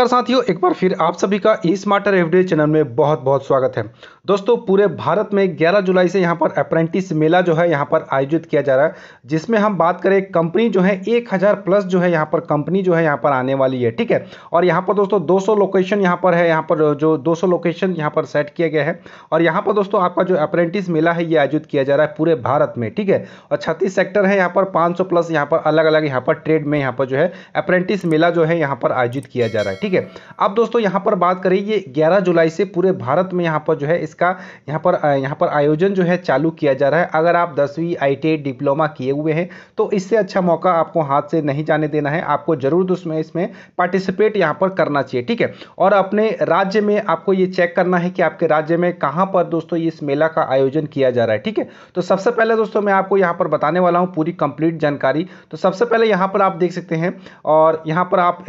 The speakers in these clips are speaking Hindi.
नमस्कार साथियों एक बार फिर आप सभी का ई स्मार्टर एवरीडे चैनल में बहुत बहुत स्वागत है दोस्तों पूरे भारत में 11 जुलाई से यहां पर अप्रेंटिस मेला जो है यहां पर आयोजित किया जा रहा है जिसमें हम बात करें कंपनी जो है 1000 प्लस जो है यहां पर कंपनी जो है यहां पर आने वाली है ठीक है और यहाँ पर दोस्तों दो लोकेशन यहाँ पर है यहाँ पर जो दो लोकेशन यहाँ पर सेट किया गया है और यहाँ पर दोस्तों आपका जो अप्रेंटिस मेला है ये आयोजित किया जा रहा है पूरे भारत में ठीक है और छत्तीस सेक्टर है यहाँ पर पाँच प्लस यहाँ पर अलग अलग यहाँ पर ट्रेड में यहाँ पर जो है अप्रेंटिस मेला जो है यहाँ पर आयोजित किया जा रहा है ठीक ठीक है अब दोस्तों यहाँ पर बात करें ये 11 जुलाई से पूरे भारत में यहाँ पर जो है इसका यहाँ पर यहाँ पर आयोजन जो है चालू किया जा रहा है अगर आप दसवीं आई e डिप्लोमा किए हुए हैं तो इससे अच्छा मौका आपको हाथ से नहीं जाने देना है आपको जरूर दोस्तों इसमें पार्टिसिपेट यहाँ पर करना चाहिए ठीक है और अपने राज्य में आपको ये चेक करना है कि आपके राज्य में कहाँ पर दोस्तों इस मेला का आयोजन किया जा रहा है ठीक है तो सबसे पहले दोस्तों मैं आपको यहाँ पर बताने वाला हूँ पूरी कंप्लीट जानकारी तो सबसे पहले यहाँ पर आप देख सकते हैं और यहाँ पर आप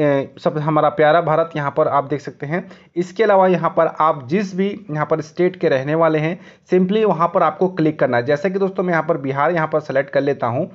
सब हमारा प्यारा हमारा भारत यहाँ पर आप देख सकते हैं इसके अलावा यहाँ पर आप जिस भी यहाँ पर स्टेट के रहने वाले हैं सिंपली वहाँ पर आपको क्लिक करना है जैसे कि दोस्तों मैं यहाँ पर बिहार यहाँ पर सेलेक्ट कर लेता हूँ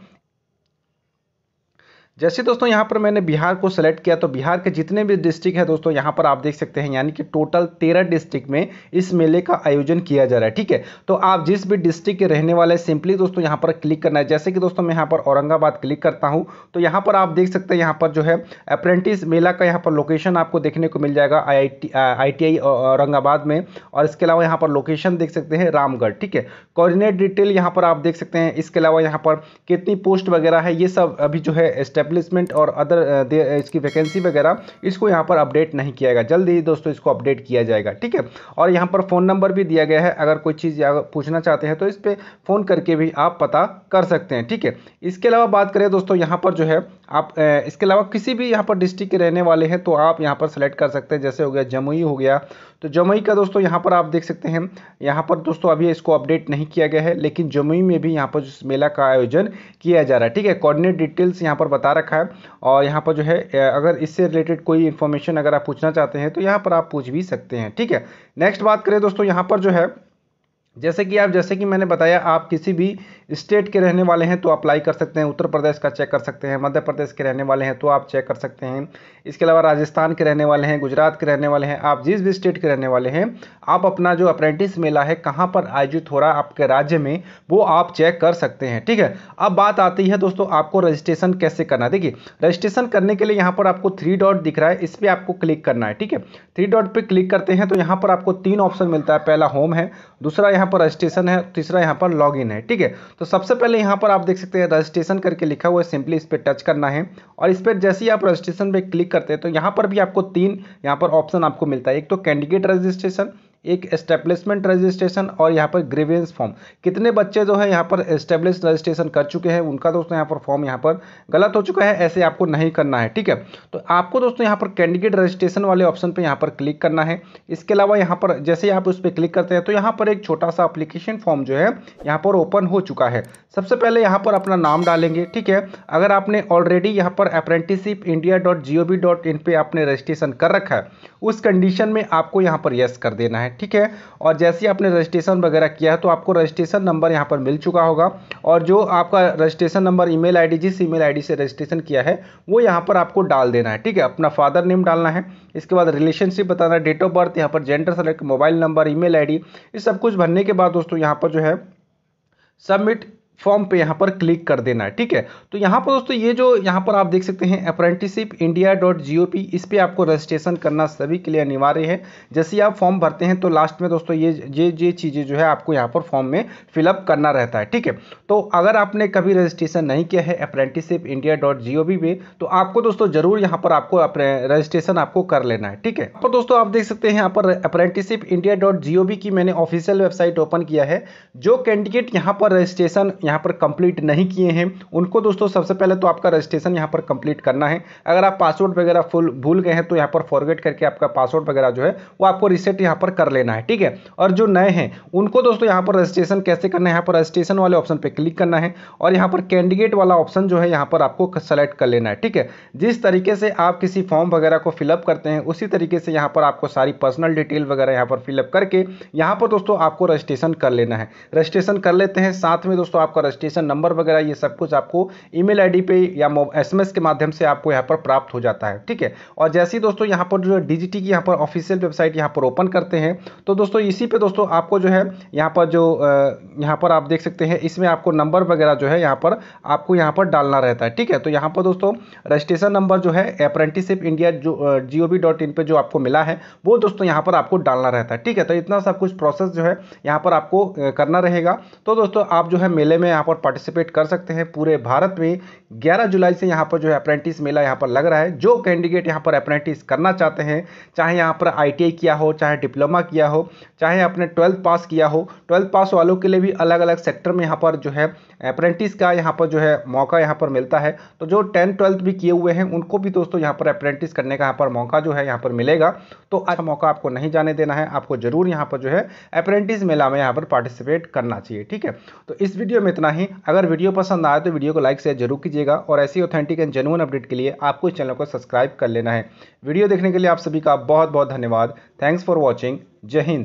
जैसे दोस्तों यहाँ पर मैंने बिहार को सेलेक्ट किया तो बिहार के जितने भी डिस्ट्रिक्ट है दोस्तों यहाँ पर आप देख सकते हैं यानी कि टोटल तेरह डिस्ट्रिक्ट में इस मेले का आयोजन किया जा रहा है ठीक है तो आप जिस भी डिस्ट्रिक्ट के रहने वाले सिंपली दोस्तों यहाँ पर क्लिक करना है जैसे कि दोस्तों मैं यहाँ पर औरंगाबाद क्लिक करता हूँ तो यहाँ पर आप देख सकते हैं यहाँ पर जो है अप्रेंटिस मेला का यहाँ पर लोकेशन आपको देखने को मिल जाएगा आई औरंगाबाद में और इसके अलावा यहाँ पर लोकेशन देख सकते हैं रामगढ़ ठीक है कोऑर्डिनेट डिटेल यहाँ पर आप देख सकते हैं इसके अलावा यहाँ पर कितनी पोस्ट वगैरह है ये सब अभी जो है स्टेप स्टैब्लिशमेंट और अदर uh, uh, इसकी वैकेंसी वगैरह इसको यहाँ पर अपडेट नहीं किया गया जल्दी ही दोस्तों इसको अपडेट किया जाएगा ठीक है और यहाँ पर फ़ोन नंबर भी दिया गया है अगर कोई चीज़ पूछना चाहते हैं तो इस पर फ़ोन करके भी आप पता कर सकते हैं ठीक है इसके अलावा बात करें दोस्तों यहाँ पर जो है आप uh, इसके अलावा किसी भी यहाँ पर डिस्ट्रिक्ट के रहने वाले हैं तो आप यहाँ पर सेलेक्ट कर सकते हैं जैसे हो गया जमुई हो गया तो जमुई का दोस्तों यहाँ पर आप देख सकते हैं यहाँ पर दोस्तों अभी इसको अपडेट नहीं किया गया है लेकिन जमुई में भी यहाँ पर इस मेला का आयोजन किया जा रहा है ठीक है कोऑर्डिनेट डिटेल्स यहाँ पर बता रखा है और यहाँ पर जो है अगर इससे रिलेटेड कोई इन्फॉर्मेशन अगर आप पूछना चाहते हैं तो यहाँ पर आप पूछ भी सकते हैं ठीक है नेक्स्ट बात करें दोस्तों यहाँ पर जो है जैसे कि आप जैसे कि मैंने बताया आप किसी भी स्टेट के रहने वाले हैं तो अप्लाई कर सकते हैं उत्तर प्रदेश का चेक कर सकते हैं मध्य प्रदेश के रहने वाले हैं तो आप चेक कर सकते हैं इसके अलावा राजस्थान के रहने वाले हैं गुजरात के रहने वाले हैं आप जिस भी स्टेट के रहने वाले हैं आप अपना जो अप्रेंटिस मेला है कहाँ पर आयोजित हो रहा है आपके राज्य में वो आप चेक कर सकते हैं ठीक है अब बात आती है दोस्तों आपको रजिस्ट्रेशन कैसे करना है देखिए रजिस्ट्रेशन करने के लिए यहाँ पर आपको थ्री डॉट दिख रहा है इस पर आपको क्लिक करना है ठीक है थ्री डॉट पर क्लिक करते हैं तो यहाँ पर आपको तीन ऑप्शन मिलता है पहला होम है दूसरा यहाँ यहाँ पर रजिस्ट्रेशन है तीसरा यहाँ पर लॉग है ठीक है तो सबसे पहले यहाँ पर आप देख सकते हैं रजिस्ट्रेशन करके लिखा हुआ है सिंपली इस पर टच करना है और इस पर जैसे ही आप रजिस्ट्रेशन पर क्लिक करते हैं तो यहाँ पर भी आपको तीन यहाँ पर ऑप्शन आपको मिलता है एक तो कैंडिडेट रजिस्ट्रेशन एक एस्टेब्लिशमेंट रजिस्ट्रेशन और यहाँ पर ग्रीवियंस फॉर्म कितने बच्चे जो है यहाँ पर एस्टेब्लिश रजिस्ट्रेशन कर चुके हैं उनका दोस्तों यहाँ पर फॉर्म यहाँ पर गलत हो चुका है ऐसे आपको नहीं करना है ठीक है तो आपको दोस्तों यहाँ पर कैंडिडेट रजिस्ट्रेशन वाले ऑप्शन पर यहाँ पर क्लिक करना है इसके अलावा यहाँ पर जैसे आप उस पर क्लिक करते हैं तो यहाँ पर एक छोटा सा अप्लीकेशन फॉर्म जो है यहाँ पर ओपन हो चुका है सबसे पहले यहाँ पर अपना नाम डालेंगे ठीक है अगर आपने ऑलरेडी यहाँ पर apprenticeship India dot G O V dot in पर आपने रजिस्ट्रेशन कर रखा है उस कंडीशन में आपको यहाँ पर यस कर देना है ठीक है और जैसे ही आपने रजिस्ट्रेशन वगैरह किया है तो आपको रजिस्ट्रेशन नंबर यहाँ पर मिल चुका होगा और जो आपका रजिस्ट्रेशन नंबर ई मेल जिस ई मेल से रजिस्ट्रेशन किया है वो यहाँ पर आपको डाल देना है ठीक है अपना फादर नेम डालना है इसके बाद रिलेशनशिप बताना डेट ऑफ बर्थ यहाँ पर gender select mobile number email ये सब कुछ भरने के बाद दोस्तों यहाँ पर जो है सबमिट फॉर्म पे यहाँ पर क्लिक कर देना है ठीक है तो यहाँ पर दोस्तों ये जो यहाँ पर आप देख सकते हैं apprenticeship India dot G O P इस पर आपको रजिस्ट्रेशन करना सभी के लिए अनिवार्य है जैसे ही आप फॉर्म भरते हैं तो लास्ट में दोस्तों ये ये ये चीज़ें जो है आपको यहाँ पर फॉर्म में फिलअप करना रहता है ठीक है तो अगर आपने कभी रजिस्ट्रेशन नहीं किया है apprenticeship India dot G O P पे तो आपको दोस्तों ज़रूर यहाँ पर आपको रजिस्ट्रेशन आपको कर लेना है ठीक है और दोस्तों आप देख सकते हैं यहाँ पर apprenticeship India dot G O P की मैंने ऑफिशियल वेबसाइट ओपन किया है जो कैंडिडेट यहाँ पर रजिस्ट्रेशन यहाँ पर कंप्लीट नहीं किए हैं उनको दोस्तों सबसे पहले तो आपका रजिस्ट्रेशन यहाँ पर कंप्लीट करना है अगर आप पासवर्ड वगैरह फुल भूल गए हैं तो यहाँ पर फॉरगेट करके आपका पासवर्ड वगैरह जो है वो आपको रिसेट यहाँ पर कर लेना है ठीक है और जो नए हैं उनको दोस्तों यहाँ पर रजिस्ट्रेशन कैसे करना है यहाँ पर रजिस्ट्रेशन वाले ऑप्शन पर क्लिक करना है और यहाँ पर कैंडिडेट वाला ऑप्शन जो है यहाँ पर आपको सेलेक्ट कर लेना है ठीक है जिस तरीके से आप किसी फॉर्म वगैरह को फिलअप करते हैं उसी तरीके से यहाँ पर आपको सारी पर्सनल डिटेल वगैरह यहाँ पर फिलअप करके यहाँ पर दोस्तों आपको रजिस्ट्रेशन कर लेना है रजिस्ट्रेशन कर लेते हैं साथ में दोस्तों आपको आपका रजिस्ट्रेशन नंबर वगैरह ये सब कुछ आपको ईमेल आईडी पे या एसएमएस के माध्यम से आपको यहाँ पर प्राप्त हो जाता है ठीक है और जैसे ही दोस्तों यहाँ पर जो डीजीटी की यहाँ पर ऑफिशियल वेबसाइट यहाँ पर ओपन करते हैं तो दोस्तों इसी पर दोस्तों आपको जो है यहाँ पर जो यहाँ पर आप देख सकते हैं इसमें आपको नंबर वगैरह जो है यहाँ पर आपको यहाँ पर डालना रहता है ठीक है तो यहाँ पर दोस्तों रजिस्ट्रेशन नंबर जो है अप्रेंटिसिप इंडिया जो जी ओ पर जो आपको मिला है वो दोस्तों यहाँ पर आपको डालना रहता है ठीक है तो इतना सब कुछ प्रोसेस जो है यहाँ पर आपको करना रहेगा तो दोस्तों आप जो है मेले में में यहाँ पर पार्टिसिपेट कर सकते हैं पूरे भारत में 11 जुलाई से यहाँ पर जो है अप्रेंटिस मेला यहाँ पर लग रहा है जो कैंडिडेट यहाँ पर अप्रेंटिस करना चाहते हैं चाहे यहाँ पर आई किया हो चाहे डिप्लोमा किया हो चाहे आपने ट्वेल्थ पास किया हो ट्वेल्थ पास वालों के लिए भी अलग अलग सेक्टर में यहाँ पर जो है अप्रेंटिस का यहाँ पर जो है मौका यहाँ पर मिलता है तो जो टेंथ ट्वेल्थ भी किए हुए हैं उनको भी दोस्तों यहाँ पर अप्रेंटिस करने का यहाँ पर मौका जो है यहाँ पर मिलेगा तो अच्छा मौका आपको नहीं जाने देना है आपको जरूर यहाँ पर जो है अप्रेंटिस मेला में यहाँ पर पार्टिसिपेट करना चाहिए ठीक है तो इस वीडियो में इतना ही अगर वीडियो पसंद आए तो वीडियो को लाइक शेयर जरूर कीजिएगा और ऐसी ऑथेंटिक एंड जेनुअन अपडेट के लिए आपको इस चैनल को सब्सक्राइब कर लेना है वीडियो देखने के लिए आप सभी का बहुत बहुत धन्यवाद थैंक्स फॉर वॉचिंग जय हिंद